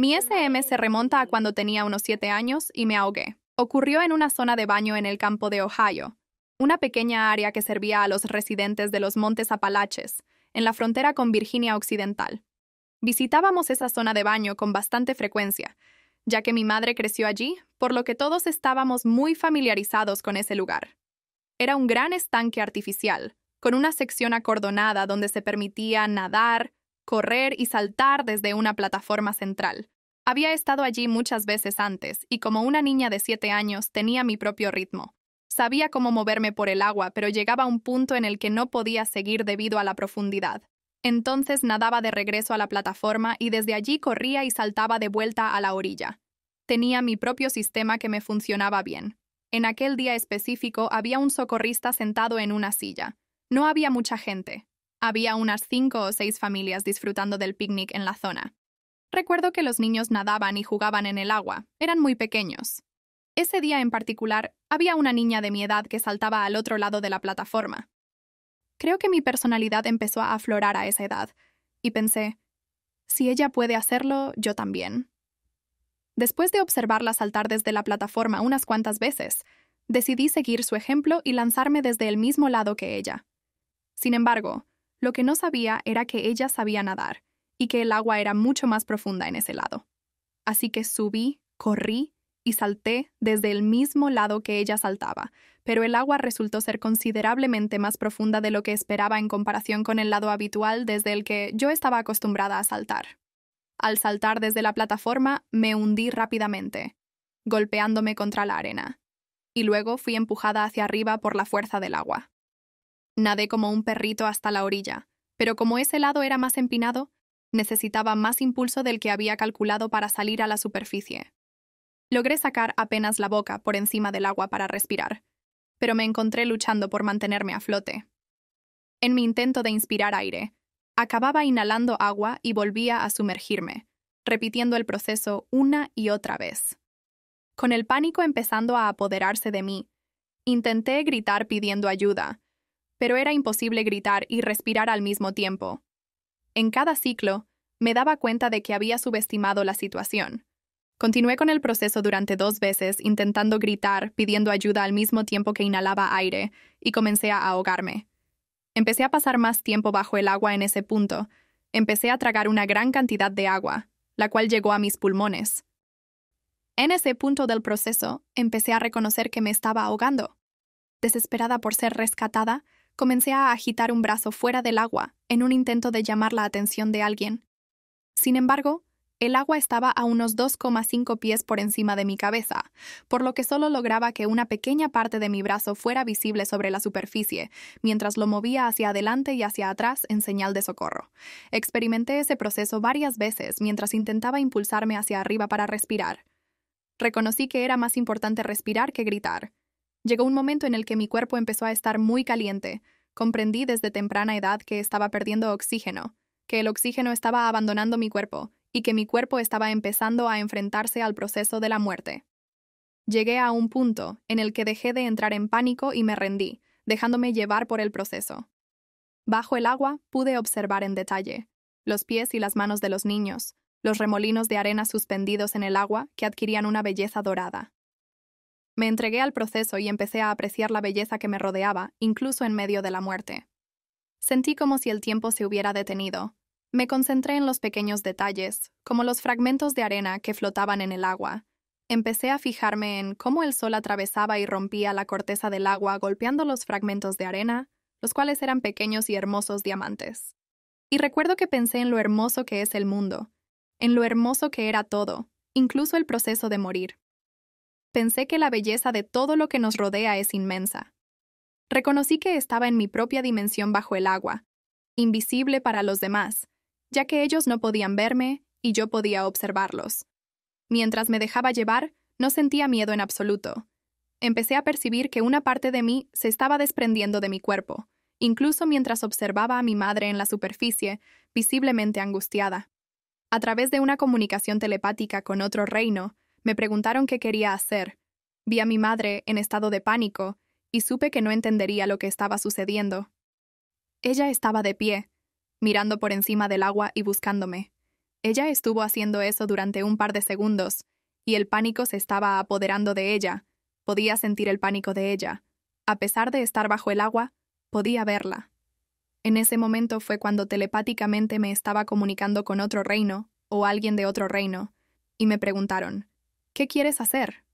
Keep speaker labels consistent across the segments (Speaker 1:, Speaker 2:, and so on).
Speaker 1: Mi SM se remonta a cuando tenía unos 7 años y me ahogué. Ocurrió en una zona de baño en el campo de Ohio, una pequeña área que servía a los residentes de los Montes Apalaches, en la frontera con Virginia Occidental. Visitábamos esa zona de baño con bastante frecuencia, ya que mi madre creció allí, por lo que todos estábamos muy familiarizados con ese lugar. Era un gran estanque artificial, con una sección acordonada donde se permitía nadar, correr y saltar desde una plataforma central. Había estado allí muchas veces antes y como una niña de siete años tenía mi propio ritmo. Sabía cómo moverme por el agua, pero llegaba a un punto en el que no podía seguir debido a la profundidad. Entonces nadaba de regreso a la plataforma y desde allí corría y saltaba de vuelta a la orilla. Tenía mi propio sistema que me funcionaba bien. En aquel día específico había un socorrista sentado en una silla. No había mucha gente, había unas cinco o seis familias disfrutando del picnic en la zona. Recuerdo que los niños nadaban y jugaban en el agua, eran muy pequeños. Ese día en particular, había una niña de mi edad que saltaba al otro lado de la plataforma. Creo que mi personalidad empezó a aflorar a esa edad, y pensé, si ella puede hacerlo, yo también. Después de observarla saltar desde la plataforma unas cuantas veces, decidí seguir su ejemplo y lanzarme desde el mismo lado que ella. Sin embargo, lo que no sabía era que ella sabía nadar y que el agua era mucho más profunda en ese lado. Así que subí, corrí y salté desde el mismo lado que ella saltaba, pero el agua resultó ser considerablemente más profunda de lo que esperaba en comparación con el lado habitual desde el que yo estaba acostumbrada a saltar. Al saltar desde la plataforma, me hundí rápidamente, golpeándome contra la arena, y luego fui empujada hacia arriba por la fuerza del agua. Nadé como un perrito hasta la orilla, pero como ese lado era más empinado, necesitaba más impulso del que había calculado para salir a la superficie. Logré sacar apenas la boca por encima del agua para respirar, pero me encontré luchando por mantenerme a flote. En mi intento de inspirar aire, acababa inhalando agua y volvía a sumergirme, repitiendo el proceso una y otra vez. Con el pánico empezando a apoderarse de mí, intenté gritar pidiendo ayuda, pero era imposible gritar y respirar al mismo tiempo. En cada ciclo, me daba cuenta de que había subestimado la situación. Continué con el proceso durante dos veces intentando gritar, pidiendo ayuda al mismo tiempo que inhalaba aire, y comencé a ahogarme. Empecé a pasar más tiempo bajo el agua en ese punto. Empecé a tragar una gran cantidad de agua, la cual llegó a mis pulmones. En ese punto del proceso, empecé a reconocer que me estaba ahogando. Desesperada por ser rescatada, Comencé a agitar un brazo fuera del agua en un intento de llamar la atención de alguien. Sin embargo, el agua estaba a unos 2,5 pies por encima de mi cabeza, por lo que solo lograba que una pequeña parte de mi brazo fuera visible sobre la superficie, mientras lo movía hacia adelante y hacia atrás en señal de socorro. Experimenté ese proceso varias veces mientras intentaba impulsarme hacia arriba para respirar. Reconocí que era más importante respirar que gritar. Llegó un momento en el que mi cuerpo empezó a estar muy caliente. Comprendí desde temprana edad que estaba perdiendo oxígeno, que el oxígeno estaba abandonando mi cuerpo y que mi cuerpo estaba empezando a enfrentarse al proceso de la muerte. Llegué a un punto en el que dejé de entrar en pánico y me rendí, dejándome llevar por el proceso. Bajo el agua pude observar en detalle los pies y las manos de los niños, los remolinos de arena suspendidos en el agua que adquirían una belleza dorada. Me entregué al proceso y empecé a apreciar la belleza que me rodeaba, incluso en medio de la muerte. Sentí como si el tiempo se hubiera detenido. Me concentré en los pequeños detalles, como los fragmentos de arena que flotaban en el agua. Empecé a fijarme en cómo el sol atravesaba y rompía la corteza del agua golpeando los fragmentos de arena, los cuales eran pequeños y hermosos diamantes. Y recuerdo que pensé en lo hermoso que es el mundo, en lo hermoso que era todo, incluso el proceso de morir pensé que la belleza de todo lo que nos rodea es inmensa. Reconocí que estaba en mi propia dimensión bajo el agua, invisible para los demás, ya que ellos no podían verme y yo podía observarlos. Mientras me dejaba llevar, no sentía miedo en absoluto. Empecé a percibir que una parte de mí se estaba desprendiendo de mi cuerpo, incluso mientras observaba a mi madre en la superficie, visiblemente angustiada. A través de una comunicación telepática con otro reino, me preguntaron qué quería hacer. Vi a mi madre en estado de pánico y supe que no entendería lo que estaba sucediendo. Ella estaba de pie, mirando por encima del agua y buscándome. Ella estuvo haciendo eso durante un par de segundos, y el pánico se estaba apoderando de ella. Podía sentir el pánico de ella. A pesar de estar bajo el agua, podía verla. En ese momento fue cuando telepáticamente me estaba comunicando con otro reino, o alguien de otro reino, y me preguntaron, ¿Qué quieres hacer?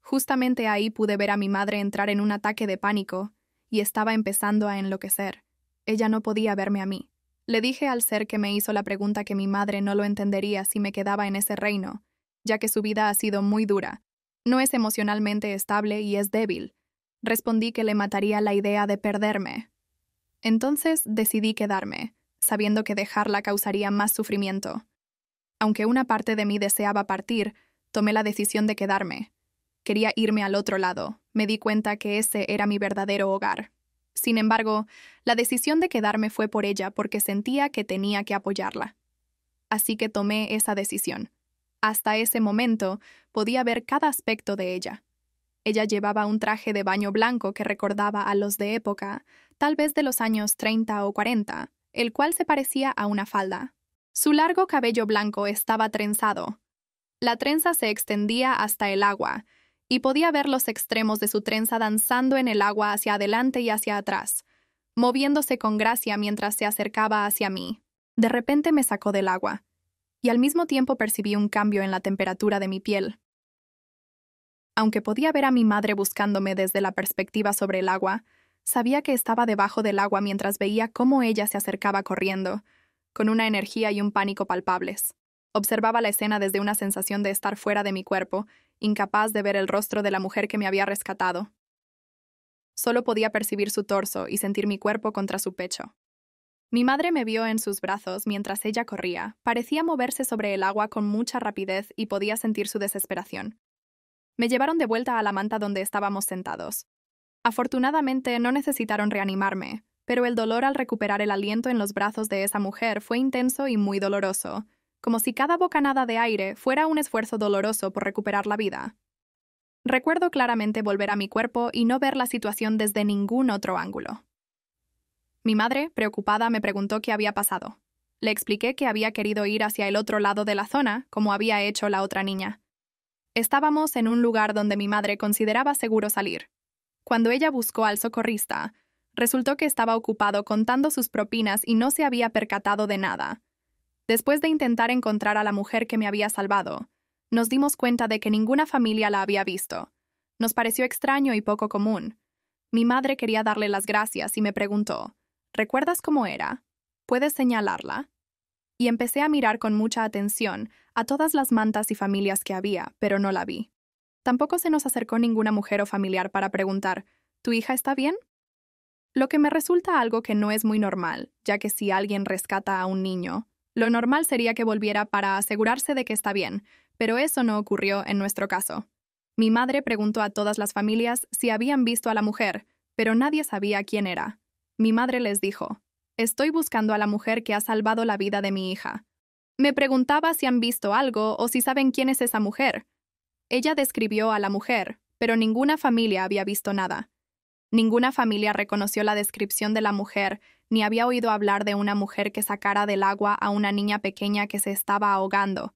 Speaker 1: Justamente ahí pude ver a mi madre entrar en un ataque de pánico y estaba empezando a enloquecer. Ella no podía verme a mí. Le dije al ser que me hizo la pregunta que mi madre no lo entendería si me quedaba en ese reino, ya que su vida ha sido muy dura. No es emocionalmente estable y es débil. Respondí que le mataría la idea de perderme. Entonces decidí quedarme, sabiendo que dejarla causaría más sufrimiento. Aunque una parte de mí deseaba partir, tomé la decisión de quedarme. Quería irme al otro lado. Me di cuenta que ese era mi verdadero hogar. Sin embargo, la decisión de quedarme fue por ella porque sentía que tenía que apoyarla. Así que tomé esa decisión. Hasta ese momento podía ver cada aspecto de ella. Ella llevaba un traje de baño blanco que recordaba a los de época, tal vez de los años 30 o 40, el cual se parecía a una falda. Su largo cabello blanco estaba trenzado, la trenza se extendía hasta el agua, y podía ver los extremos de su trenza danzando en el agua hacia adelante y hacia atrás, moviéndose con gracia mientras se acercaba hacia mí. De repente me sacó del agua, y al mismo tiempo percibí un cambio en la temperatura de mi piel. Aunque podía ver a mi madre buscándome desde la perspectiva sobre el agua, sabía que estaba debajo del agua mientras veía cómo ella se acercaba corriendo, con una energía y un pánico palpables. Observaba la escena desde una sensación de estar fuera de mi cuerpo, incapaz de ver el rostro de la mujer que me había rescatado. Solo podía percibir su torso y sentir mi cuerpo contra su pecho. Mi madre me vio en sus brazos mientras ella corría. Parecía moverse sobre el agua con mucha rapidez y podía sentir su desesperación. Me llevaron de vuelta a la manta donde estábamos sentados. Afortunadamente no necesitaron reanimarme, pero el dolor al recuperar el aliento en los brazos de esa mujer fue intenso y muy doloroso, como si cada bocanada de aire fuera un esfuerzo doloroso por recuperar la vida. Recuerdo claramente volver a mi cuerpo y no ver la situación desde ningún otro ángulo. Mi madre, preocupada, me preguntó qué había pasado. Le expliqué que había querido ir hacia el otro lado de la zona, como había hecho la otra niña. Estábamos en un lugar donde mi madre consideraba seguro salir. Cuando ella buscó al socorrista, resultó que estaba ocupado contando sus propinas y no se había percatado de nada, Después de intentar encontrar a la mujer que me había salvado, nos dimos cuenta de que ninguna familia la había visto. Nos pareció extraño y poco común. Mi madre quería darle las gracias y me preguntó, ¿Recuerdas cómo era? ¿Puedes señalarla? Y empecé a mirar con mucha atención a todas las mantas y familias que había, pero no la vi. Tampoco se nos acercó ninguna mujer o familiar para preguntar, ¿Tu hija está bien? Lo que me resulta algo que no es muy normal, ya que si alguien rescata a un niño, lo normal sería que volviera para asegurarse de que está bien, pero eso no ocurrió en nuestro caso. Mi madre preguntó a todas las familias si habían visto a la mujer, pero nadie sabía quién era. Mi madre les dijo, Estoy buscando a la mujer que ha salvado la vida de mi hija. Me preguntaba si han visto algo o si saben quién es esa mujer. Ella describió a la mujer, pero ninguna familia había visto nada. Ninguna familia reconoció la descripción de la mujer, ni había oído hablar de una mujer que sacara del agua a una niña pequeña que se estaba ahogando.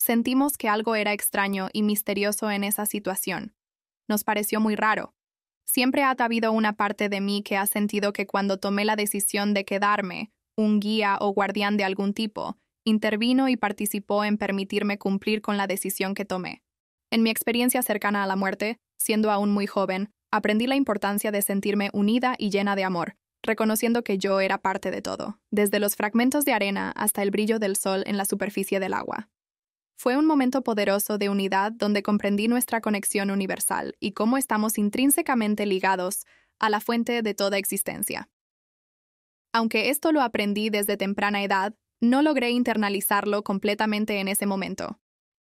Speaker 1: Sentimos que algo era extraño y misterioso en esa situación. Nos pareció muy raro. Siempre ha habido una parte de mí que ha sentido que cuando tomé la decisión de quedarme, un guía o guardián de algún tipo, intervino y participó en permitirme cumplir con la decisión que tomé. En mi experiencia cercana a la muerte, siendo aún muy joven, aprendí la importancia de sentirme unida y llena de amor, reconociendo que yo era parte de todo, desde los fragmentos de arena hasta el brillo del sol en la superficie del agua. Fue un momento poderoso de unidad donde comprendí nuestra conexión universal y cómo estamos intrínsecamente ligados a la fuente de toda existencia. Aunque esto lo aprendí desde temprana edad, no logré internalizarlo completamente en ese momento.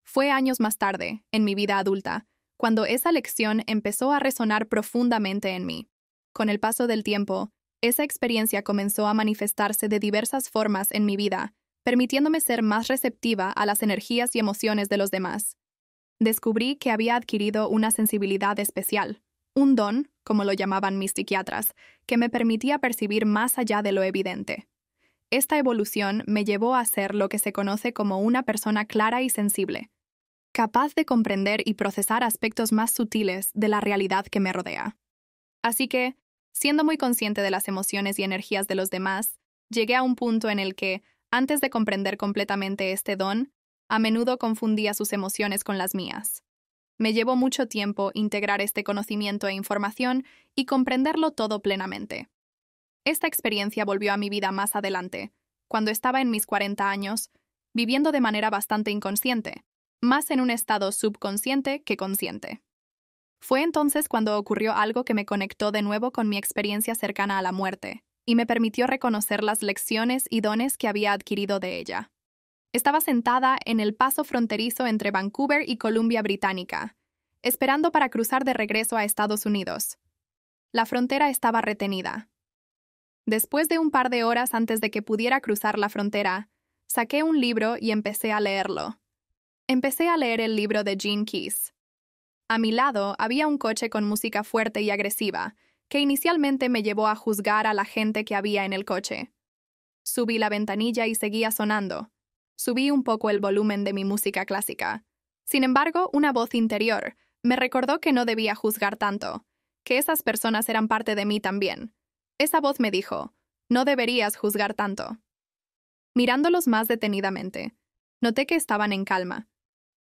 Speaker 1: Fue años más tarde, en mi vida adulta, cuando esa lección empezó a resonar profundamente en mí. Con el paso del tiempo, esa experiencia comenzó a manifestarse de diversas formas en mi vida, permitiéndome ser más receptiva a las energías y emociones de los demás. Descubrí que había adquirido una sensibilidad especial, un don, como lo llamaban mis psiquiatras, que me permitía percibir más allá de lo evidente. Esta evolución me llevó a ser lo que se conoce como una persona clara y sensible, capaz de comprender y procesar aspectos más sutiles de la realidad que me rodea. Así que, siendo muy consciente de las emociones y energías de los demás, llegué a un punto en el que, antes de comprender completamente este don, a menudo confundía sus emociones con las mías. Me llevó mucho tiempo integrar este conocimiento e información y comprenderlo todo plenamente. Esta experiencia volvió a mi vida más adelante, cuando estaba en mis 40 años, viviendo de manera bastante inconsciente, más en un estado subconsciente que consciente. Fue entonces cuando ocurrió algo que me conectó de nuevo con mi experiencia cercana a la muerte, y me permitió reconocer las lecciones y dones que había adquirido de ella. Estaba sentada en el paso fronterizo entre Vancouver y Columbia Británica, esperando para cruzar de regreso a Estados Unidos. La frontera estaba retenida. Después de un par de horas antes de que pudiera cruzar la frontera, saqué un libro y empecé a leerlo. Empecé a leer el libro de Jean Keys. A mi lado había un coche con música fuerte y agresiva, que inicialmente me llevó a juzgar a la gente que había en el coche. Subí la ventanilla y seguía sonando. Subí un poco el volumen de mi música clásica. Sin embargo, una voz interior me recordó que no debía juzgar tanto, que esas personas eran parte de mí también. Esa voz me dijo, no deberías juzgar tanto. Mirándolos más detenidamente, noté que estaban en calma,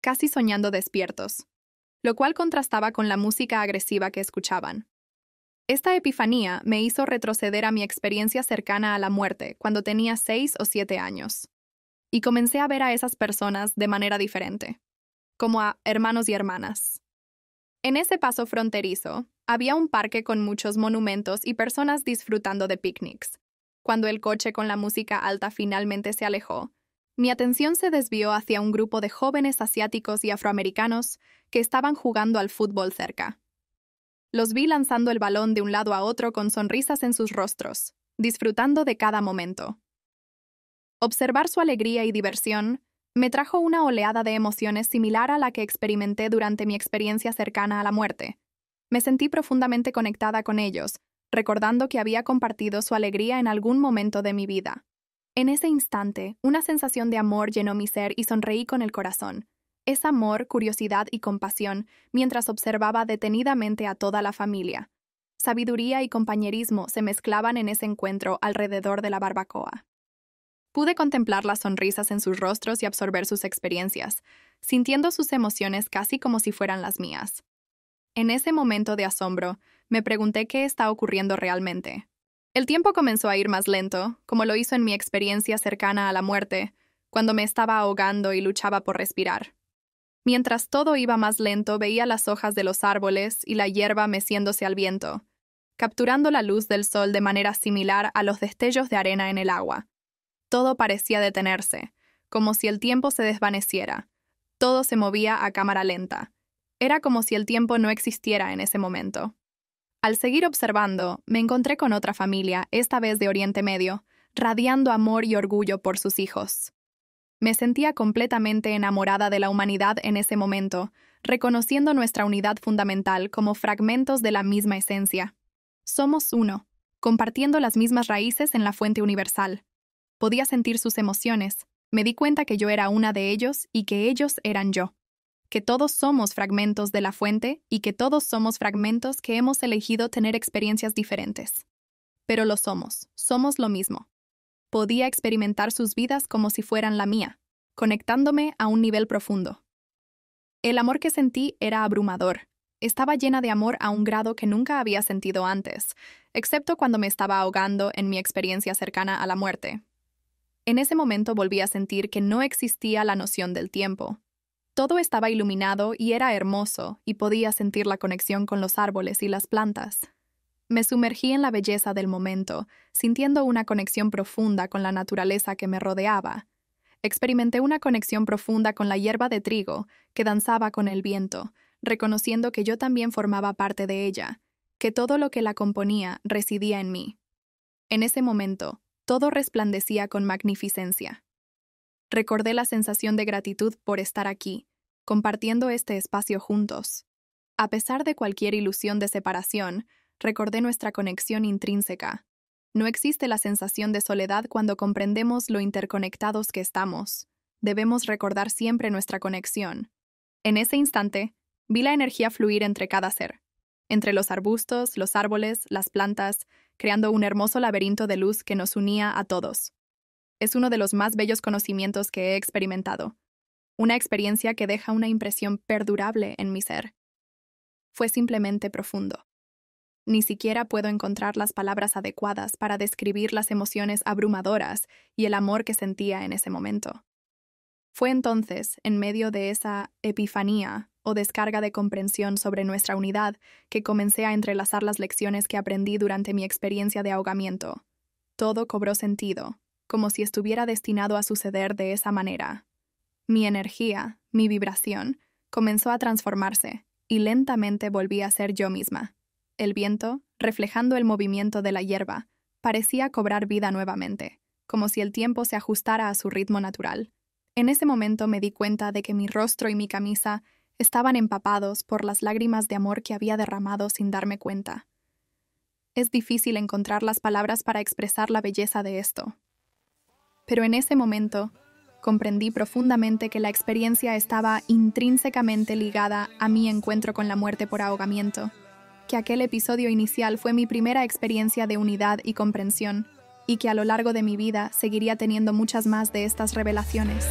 Speaker 1: casi soñando despiertos, lo cual contrastaba con la música agresiva que escuchaban. Esta epifanía me hizo retroceder a mi experiencia cercana a la muerte cuando tenía seis o siete años, y comencé a ver a esas personas de manera diferente, como a hermanos y hermanas. En ese paso fronterizo, había un parque con muchos monumentos y personas disfrutando de picnics. Cuando el coche con la música alta finalmente se alejó, mi atención se desvió hacia un grupo de jóvenes asiáticos y afroamericanos que estaban jugando al fútbol cerca. Los vi lanzando el balón de un lado a otro con sonrisas en sus rostros, disfrutando de cada momento. Observar su alegría y diversión me trajo una oleada de emociones similar a la que experimenté durante mi experiencia cercana a la muerte. Me sentí profundamente conectada con ellos, recordando que había compartido su alegría en algún momento de mi vida. En ese instante, una sensación de amor llenó mi ser y sonreí con el corazón. Es amor, curiosidad y compasión, mientras observaba detenidamente a toda la familia. Sabiduría y compañerismo se mezclaban en ese encuentro alrededor de la barbacoa. Pude contemplar las sonrisas en sus rostros y absorber sus experiencias, sintiendo sus emociones casi como si fueran las mías. En ese momento de asombro, me pregunté qué está ocurriendo realmente, el tiempo comenzó a ir más lento, como lo hizo en mi experiencia cercana a la muerte, cuando me estaba ahogando y luchaba por respirar. Mientras todo iba más lento, veía las hojas de los árboles y la hierba meciéndose al viento, capturando la luz del sol de manera similar a los destellos de arena en el agua. Todo parecía detenerse, como si el tiempo se desvaneciera. Todo se movía a cámara lenta. Era como si el tiempo no existiera en ese momento. Al seguir observando, me encontré con otra familia, esta vez de Oriente Medio, radiando amor y orgullo por sus hijos. Me sentía completamente enamorada de la humanidad en ese momento, reconociendo nuestra unidad fundamental como fragmentos de la misma esencia. Somos uno, compartiendo las mismas raíces en la fuente universal. Podía sentir sus emociones, me di cuenta que yo era una de ellos y que ellos eran yo que todos somos fragmentos de la fuente y que todos somos fragmentos que hemos elegido tener experiencias diferentes. Pero lo somos, somos lo mismo. Podía experimentar sus vidas como si fueran la mía, conectándome a un nivel profundo. El amor que sentí era abrumador. Estaba llena de amor a un grado que nunca había sentido antes, excepto cuando me estaba ahogando en mi experiencia cercana a la muerte. En ese momento volví a sentir que no existía la noción del tiempo, todo estaba iluminado y era hermoso, y podía sentir la conexión con los árboles y las plantas. Me sumergí en la belleza del momento, sintiendo una conexión profunda con la naturaleza que me rodeaba. Experimenté una conexión profunda con la hierba de trigo, que danzaba con el viento, reconociendo que yo también formaba parte de ella, que todo lo que la componía residía en mí. En ese momento, todo resplandecía con magnificencia recordé la sensación de gratitud por estar aquí, compartiendo este espacio juntos. A pesar de cualquier ilusión de separación, recordé nuestra conexión intrínseca. No existe la sensación de soledad cuando comprendemos lo interconectados que estamos. Debemos recordar siempre nuestra conexión. En ese instante, vi la energía fluir entre cada ser, entre los arbustos, los árboles, las plantas, creando un hermoso laberinto de luz que nos unía a todos es uno de los más bellos conocimientos que he experimentado, una experiencia que deja una impresión perdurable en mi ser. Fue simplemente profundo. Ni siquiera puedo encontrar las palabras adecuadas para describir las emociones abrumadoras y el amor que sentía en ese momento. Fue entonces, en medio de esa epifanía o descarga de comprensión sobre nuestra unidad, que comencé a entrelazar las lecciones que aprendí durante mi experiencia de ahogamiento. Todo cobró sentido, como si estuviera destinado a suceder de esa manera. Mi energía, mi vibración, comenzó a transformarse, y lentamente volví a ser yo misma. El viento, reflejando el movimiento de la hierba, parecía cobrar vida nuevamente, como si el tiempo se ajustara a su ritmo natural. En ese momento me di cuenta de que mi rostro y mi camisa estaban empapados por las lágrimas de amor que había derramado sin darme cuenta. Es difícil encontrar las palabras para expresar la belleza de esto, pero en ese momento comprendí profundamente que la experiencia estaba intrínsecamente ligada a mi encuentro con la muerte por ahogamiento, que aquel episodio inicial fue mi primera experiencia de unidad y comprensión, y que a lo largo de mi vida seguiría teniendo muchas más de estas revelaciones.